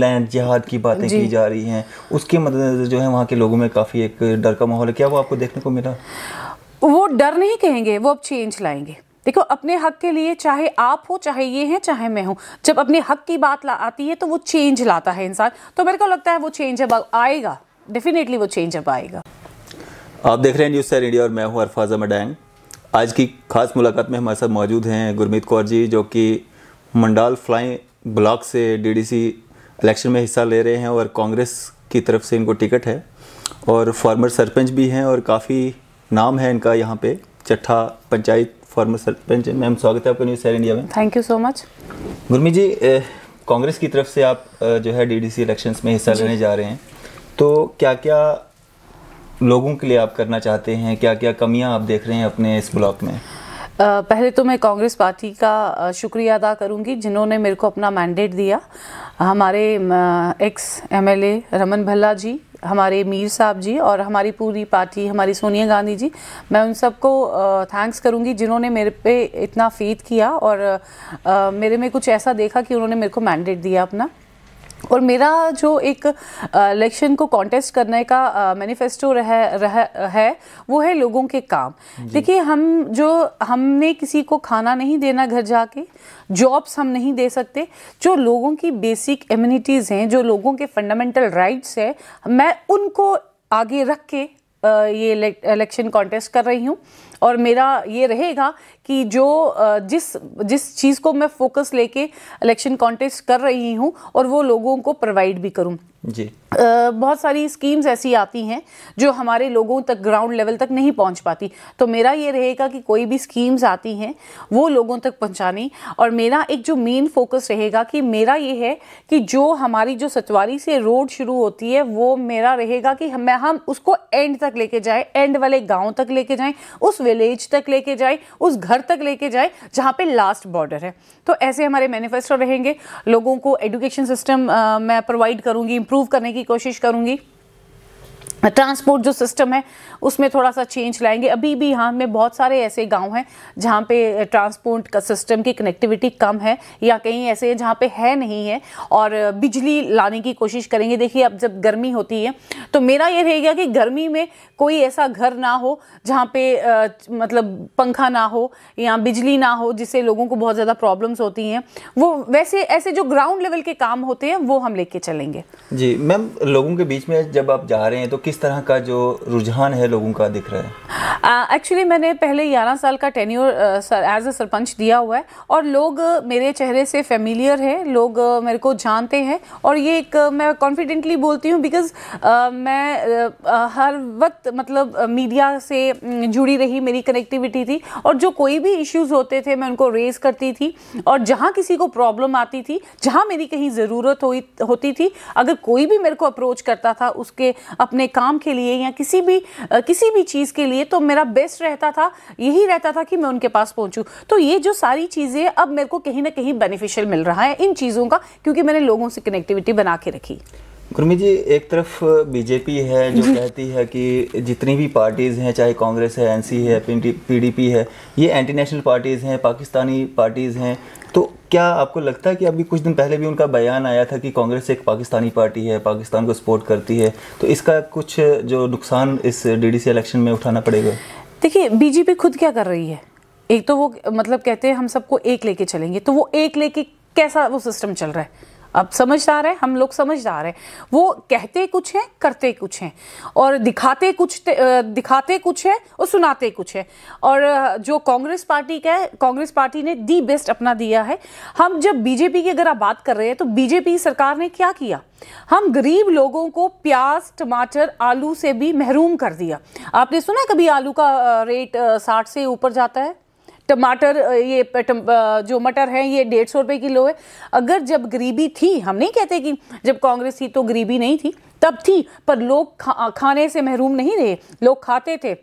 land जिहाद की बातें की जा रही हैं उसके मद्देनजर जो है वहाँ के लोगों में काफ़ी एक डर का माहौल है क्या वो आपको देखने को मिला वो डर नहीं कहेंगे वो अब चेंज लाएंगे देखो अपने हक के लिए चाहे आप हो चाहे ये हैं चाहे मैं हूं जब अपने हक की बात ला आती है तो वो चेंज लाता है इंसान तो मेरे को लगता है वो चेंज अब आएगा डेफिनेटली वो चेंज अब आएगा आप देख रहे हैं न्यूज़ सर इंडिया और मैं हूँ अरफाजा मडैंग आज की खास मुलाकात में हमारे साथ मौजूद हैं गुरमीत कौर जी जो कि मंडाल फ्लाइंग ब्लॉक से डीडीसी इलेक्शन में हिस्सा ले रहे हैं और कांग्रेस की तरफ से इनको टिकट है और फॉर्मर सरपंच भी हैं और काफ़ी नाम है इनका यहाँ पे चट्ठा पंचायत फॉर्मर सरपंच मैम स्वागत है आपका न्यूज़ सैर इंडिया में thank you so much Gurmi ji Congress की तरफ से आप जो है डीडीसी इलेक्शंस में हिस्सा लेने जा रहे हैं तो क्या क्या लोगों के लिए आप करना चाहते हैं क्या क्या कमियां आप देख रहे हैं अपने इस ब्लॉक में पहले तो मैं कांग्रेस पार्टी का शुक्रिया अदा करूंगी जिन्होंने मेरे को अपना मैंडेट दिया हमारे एक्स एमएलए रमन भल्ला जी हमारे मीर साहब जी और हमारी पूरी पार्टी हमारी सोनिया गांधी जी मैं उन सबको थैंक्स करूंगी जिन्होंने मेरे पे इतना फेथ किया और मेरे में कुछ ऐसा देखा कि उन्होंने मेरे को मैंडेट दिया अपना और मेरा जो एक इलेक्शन को कॉन्टेस्ट करने का मैनिफेस्टो रह, रह है वो है लोगों के काम देखिए हम जो हमने किसी को खाना नहीं देना घर जाके जॉब्स हम नहीं दे सकते जो लोगों की बेसिक इम्यूनिटीज़ हैं जो लोगों के फंडामेंटल राइट्स हैं मैं उनको आगे रख के ये इलेक्शन कॉन्टेस्ट कर रही हूँ और मेरा ये रहेगा कि जो जिस जिस चीज़ को मैं फोकस लेके इलेक्शन कॉन्टेस्ट कर रही हूँ और वो लोगों को प्रोवाइड भी करूँ जी बहुत सारी स्कीम्स ऐसी आती हैं जो हमारे लोगों तक ग्राउंड लेवल तक नहीं पहुंच पाती तो मेरा ये रहेगा कि कोई भी स्कीम्स आती हैं वो लोगों तक पहुंचानी और मेरा एक जो मेन फोकस रहेगा कि मेरा ये है कि जो हमारी जो सचवारी से रोड शुरू होती है वो मेरा रहेगा कि मैं हम उसको एंड तक लेके जाए एंड वाले गांव तक लेके जाए उस विलेज तक लेके जाए उस घर तक लेके जाए जहाँ पे लास्ट बॉर्डर है तो ऐसे हमारे मैनिफेस्टो रहेंगे लोगों को एजुकेशन सिस्टम मैं प्रोवाइड करूँगी इम्प्रूव करने की कोशिश करूँगी ट्रांसपोर्ट जो सिस्टम है उसमें थोड़ा सा चेंज लाएंगे अभी भी यहाँ में बहुत सारे ऐसे गांव हैं जहाँ पे ट्रांसपोर्ट का सिस्टम की कनेक्टिविटी कम है या कहीं ऐसे जहाँ पे है नहीं है और बिजली लाने की कोशिश करेंगे देखिए अब जब गर्मी होती है तो मेरा ये रहेगा कि गर्मी में कोई ऐसा घर ना हो जहाँ पे आ, मतलब पंखा ना हो या बिजली ना हो जिससे लोगों को बहुत ज़्यादा प्रॉब्लम्स होती हैं वो वैसे ऐसे जो ग्राउंड लेवल के काम होते हैं वो हम लेके चलेंगे जी मैम लोगों के बीच में जब आप जा रहे हैं तो किस किस तरह का जो रुझान है लोगों का दिख रहा है एक्चुअली uh, मैंने पहले 11 साल का टेन्योर एज अ सरपंच दिया हुआ है और लोग मेरे चेहरे से फेमिलियर हैं लोग मेरे को जानते हैं और ये एक मैं कॉन्फिडेंटली बोलती हूँ बिकॉज uh, मैं uh, हर वक्त मतलब मीडिया से हम्म, जुड़ी रही मेरी कनेक्टिविटी थी और जो कोई भी इश्यूज़ होते थे मैं उनको रेज करती थी और जहाँ किसी को प्रॉब्लम आती थी जहाँ मेरी कहीं ज़रूरत होती थी अगर कोई भी मेरे को अप्रोच करता था उसके अपने काम काम के लिए या किसी भी किसी भी चीज़ के लिए तो मेरा बेस्ट रहता था यही रहता था कि मैं उनके पास पहुंचूं तो ये जो सारी चीज़ें अब मेरे को कहीं ना कहीं बेनिफिशियल मिल रहा है इन चीज़ों का क्योंकि मैंने लोगों से कनेक्टिविटी बना के रखी गुरमीत जी एक तरफ बीजेपी है जो कहती है कि जितनी भी पार्टीज़ हैं चाहे कांग्रेस है एनसी है पीडीपी है ये एंटी नेशनल पार्टीज़ हैं पाकिस्तानी पार्टीज़ हैं तो क्या आपको लगता है कि अभी कुछ दिन पहले भी उनका बयान आया था कि कांग्रेस एक पाकिस्तानी पार्टी है पाकिस्तान को सपोर्ट करती है तो इसका कुछ जो नुकसान इस डी इलेक्शन में उठाना पड़ेगा देखिए बीजेपी खुद क्या कर रही है एक तो वो मतलब कहते हैं हम सबको एक लेके चलेंगे तो वो एक लेके कैसा वो सिस्टम चल रहा है अब समझदार है हम लोग समझदार हैं वो कहते कुछ हैं करते कुछ हैं और दिखाते कुछ दिखाते कुछ है और सुनाते कुछ है और जो कांग्रेस पार्टी का है कांग्रेस पार्टी ने दी बेस्ट अपना दिया है हम जब बीजेपी की अगर आप बात कर रहे हैं तो बीजेपी सरकार ने क्या किया हम गरीब लोगों को प्याज टमाटर आलू से भी महरूम कर दिया आपने सुना कभी आलू का रेट साठ से ऊपर जाता है टमाटर ये जो मटर है ये डेढ़ सौ रुपये किलो है अगर जब गरीबी थी हम नहीं कहते कि जब कांग्रेस थी तो गरीबी नहीं थी तब थी पर लोग खा, खाने से महरूम नहीं रहे लोग खाते थे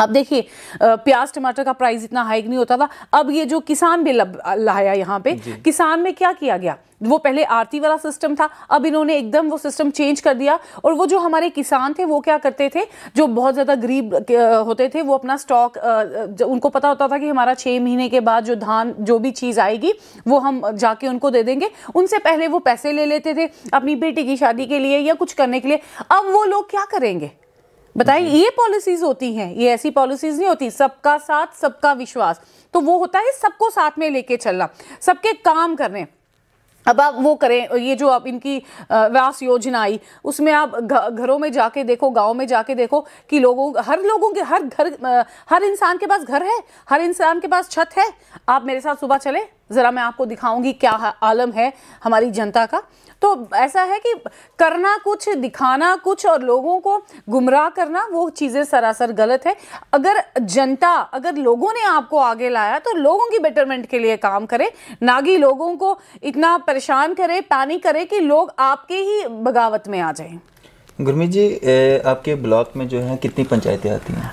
अब देखिए प्याज टमाटर का प्राइस इतना हाइक नहीं होता था अब ये जो किसान बिल लाया यहाँ पे किसान में क्या किया गया वो पहले आरती वाला सिस्टम था अब इन्होंने एकदम वो सिस्टम चेंज कर दिया और वो जो हमारे किसान थे वो क्या करते थे जो बहुत ज़्यादा गरीब होते थे वो अपना स्टॉक उनको पता होता था कि हमारा छः महीने के बाद जो धान जो भी चीज़ आएगी वो हम जाके उनको दे देंगे उनसे पहले वो पैसे ले लेते थे अपनी बेटी की शादी के लिए या कुछ करने के लिए अब वो लोग क्या करेंगे बताइए ये पॉलिसीज होती हैं ये ऐसी पॉलिसीज नहीं होती सबका साथ सबका विश्वास तो वो होता है सबको साथ में लेके चलना सबके काम करने अब आप वो करें ये जो आप इनकी व्यास योजना आई उसमें आप घरों में जाके देखो गांव में जाके देखो कि लोगों हर लोगों के हर घर हर इंसान के पास घर है हर इंसान के पास छत है आप मेरे साथ सुबह चले ज़रा मैं आपको दिखाऊंगी क्या आलम है हमारी जनता का तो ऐसा है कि करना कुछ दिखाना कुछ और लोगों को गुमराह करना वो चीज़ें सरासर गलत है अगर जनता अगर लोगों ने आपको आगे लाया तो लोगों की बेटरमेंट के लिए काम करें नागी लोगों को इतना परेशान करें पैनिक करें कि लोग आपके ही बगावत में आ जाएं गुरमीत जी आपके ब्लॉक में जो है कितनी पंचायतें आती हैं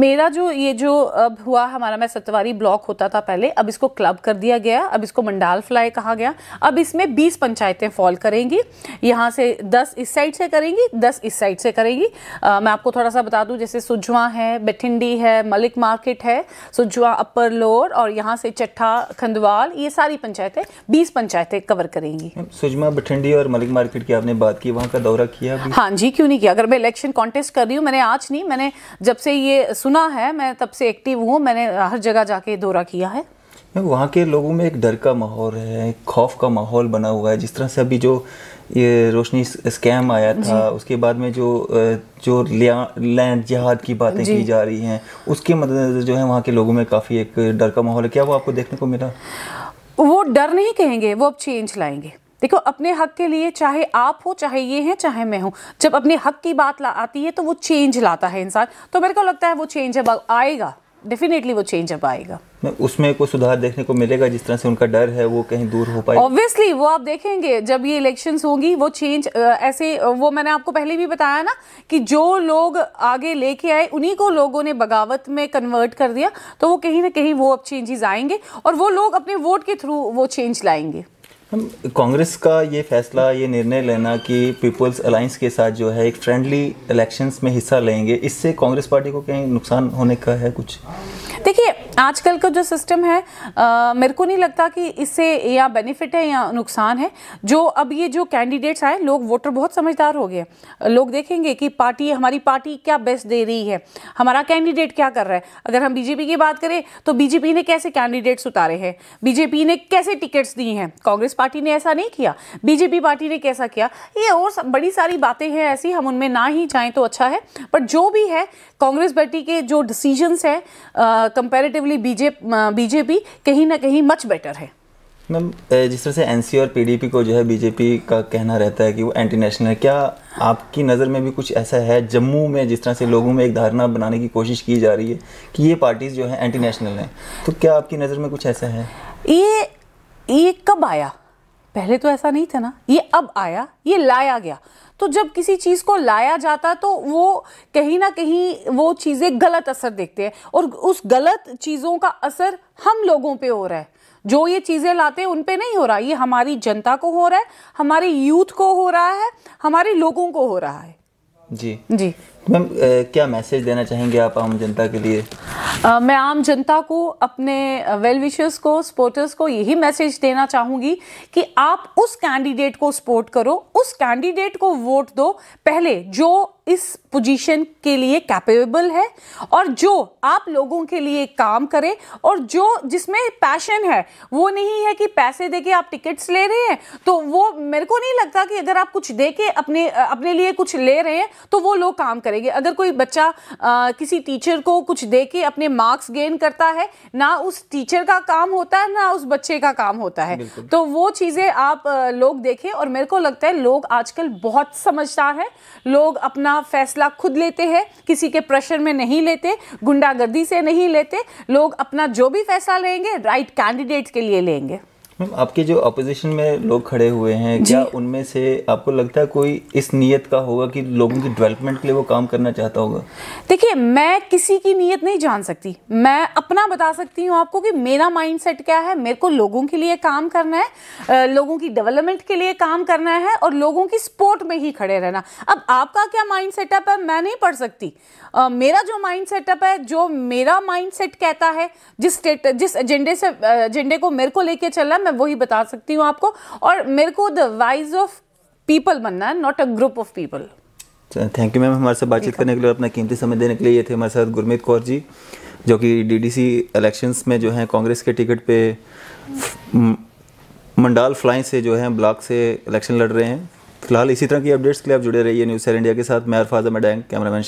मेरा जो ये जो अब हुआ हमारा मैं सतवारी ब्लॉक होता था पहले अब इसको क्लब कर दिया गया अब इसको मंडाल फ्लाई कहा गया अब इसमें 20 पंचायतें फॉल करेंगी यहाँ से 10 इस साइड से करेंगी 10 इस साइड से करेंगी आ, मैं आपको थोड़ा सा बता दूँ जैसे सुजवा है बठिंडी है मलिक मार्केट है सुजवा अपर लोअर और यहाँ से चट्ठा खंदवाल ये सारी पंचायतें बीस पंचायतें कवर करेंगी सुजवा बठिंडी और मलिक मार्केट की आपने बात की वहाँ का दौरा किया हाँ जी क्यों नहीं किया अगर मैं इलेक्शन कॉन्टेस्ट कर रही हूँ मैंने आज नहीं मैंने जब से ये सुना है मैं तब से एक्टिव हूँ मैंने हर जगह जाके दौरा किया है मैम वहाँ के लोगों में एक डर का माहौल है एक खौफ का माहौल बना हुआ है जिस तरह से अभी जो ये रोशनी स्कैम आया था उसके बाद में जो जो लैंड जहाद की बातें की जा रही हैं उसके मद्देनजर जो है वहाँ के लोगों में काफ़ी एक डर का माहौल है क्या वो आपको देखने को मिला वो डर नहीं कहेंगे वो अब चेंज लाएंगे देखो अपने हक के लिए चाहे आप हो चाहे ये हैं चाहे मैं हूँ जब अपने हक की बात आती है तो वो चेंज लाता है इंसान तो मेरे को लगता है वो चेंज अब आएगा डेफिनेटली वो चेंज अब आएगा उसमें कोई सुधार देखने को मिलेगा जिस तरह से उनका डर है वो कहीं दूर हो पाएगा ऑब्वियसली वो आप देखेंगे जब ये इलेक्शन होंगी वो चेंज ऐसे वो मैंने आपको पहले भी बताया ना कि जो लोग आगे लेके आए उन्हीं को लोगों ने बगावत में कन्वर्ट कर दिया तो वो कहीं ना कहीं वो अब चेंजेस आएंगे और वो लोग अपने वोट के थ्रू वो चेंज लाएंगे हम कांग्रेस का ये फैसला ये निर्णय लेना कि पीपल्स अलायंस के साथ जो है एक फ्रेंडली इलेक्शंस में हिस्सा लेंगे इससे कांग्रेस पार्टी को कहीं नुकसान होने का है कुछ देखिए आजकल का जो सिस्टम है आ, मेरे को नहीं लगता कि इससे या बेनिफिट है या नुकसान है जो अब ये जो कैंडिडेट्स आए लोग वोटर बहुत समझदार हो गए लोग देखेंगे कि पार्टी हमारी पार्टी क्या बेस्ट दे रही है हमारा कैंडिडेट क्या कर रहा है अगर हम बीजेपी की बात करें तो बीजेपी ने कैसे कैंडिडेट्स उतारे हैं बीजेपी ने कैसे टिकट्स दी हैं कांग्रेस पार्टी ने ऐसा नहीं किया बीजेपी पार्टी ने कैसा किया ये और बड़ी सारी बातें हैं ऐसी हम उनमें ना ही चाहें तो अच्छा है पर जो भी है कांग्रेस पार्टी के जो डिसीजन हैं कंपेरेटिवली प्रोबेबली बीजे बीजेपी कहीं ना कहीं मच बेटर है मैम जिस तरह से एन और पी को जो है बीजेपी का कहना रहता है कि वो एंटी नेशनल है क्या आपकी नज़र में भी कुछ ऐसा है जम्मू में जिस तरह से लोगों में एक धारणा बनाने की कोशिश की जा रही है कि ये पार्टीज़ जो है एंटी नेशनल हैं तो क्या आपकी नज़र में कुछ ऐसा है ये ये कब आया पहले तो ऐसा नहीं था ना ये अब आया ये लाया गया तो जब किसी चीज़ को लाया जाता तो वो कहीं ना कहीं वो चीज़ें गलत असर देखते हैं और उस गलत चीज़ों का असर हम लोगों पे हो रहा है जो ये चीज़ें लाते हैं उन पे नहीं हो रहा ये हमारी जनता को हो रहा है हमारे यूथ को हो रहा है हमारे लोगों को हो रहा है जी जी मैम क्या मैसेज देना चाहेंगे आप आम जनता के लिए आ, मैं आम जनता को अपने वेल विशर्स को सपोर्टर्स को यही मैसेज देना चाहूँगी कि आप उस कैंडिडेट को सपोर्ट करो उस कैंडिडेट को वोट दो पहले जो इस पोजीशन के लिए कैपेबल है और जो आप लोगों के लिए काम करे और जो जिसमें पैशन है वो नहीं है कि पैसे देके आप टिकट्स ले रहे हैं तो वो मेरे को नहीं लगता कि अगर आप कुछ देके अपने अपने लिए कुछ ले रहे हैं तो वो लोग काम करें करेगी अगर कोई बच्चा आ, किसी टीचर को कुछ दे के अपने मार्क्स गेन करता है ना उस टीचर का काम होता है ना उस बच्चे का काम होता है तो वो चीज़ें आप लोग देखें और मेरे को लगता है लोग आजकल बहुत समझदार हैं लोग अपना फैसला खुद लेते हैं किसी के प्रेशर में नहीं लेते गुंडागर्दी से नहीं लेते लोग अपना जो भी फैसला लेंगे राइट कैंडिडेट के लिए लेंगे मैम आपके जो अपोजिशन में लोग खड़े हुए हैं क्या उनमें से आपको लगता है कोई इस नीयत का होगा कि लोगों की डेवलपमेंट के लिए वो काम करना चाहता होगा देखिए मैं किसी की नीयत नहीं जान सकती मैं अपना बता सकती हूँ आपको कि मेरा माइंडसेट क्या है मेरे को लोगों के लिए काम करना है लोगों की डेवलपमेंट के लिए काम करना है और लोगों की सपोर्ट में ही खड़े रहना अब आपका क्या माइंड सेटअप है मैं नहीं पढ़ सकती मेरा जो माइंड सेटअप है जो मेरा माइंड सेट कहता है जिस जिस एजेंडे से एजेंडे को मेरे को लेके चल रहा है मैं वही बता सकती हूँ आपको और मेरे को द वाइज ऑफ पीपल बनना है not a group of people thank you ma'am हमारे साथ बातचीत करने के लिए अपना कीमती समय देने के लिए ये थे हमारे साथ गुरमीत कौर जी जो कि डीडीसी इलेक्शंस में जो है कांग्रेस के टिकट पे मंडाल फ्लाइंग से जो है ब्लॉक से इलेक्शन लड़ रहे हैं फिलहाल इसी तरह की अपडेट्स के लिए आप जुड़े रहिए न्यूज़ सेल इंडिया के साथ मैं अरफाजा मैडैंग कैमरामैन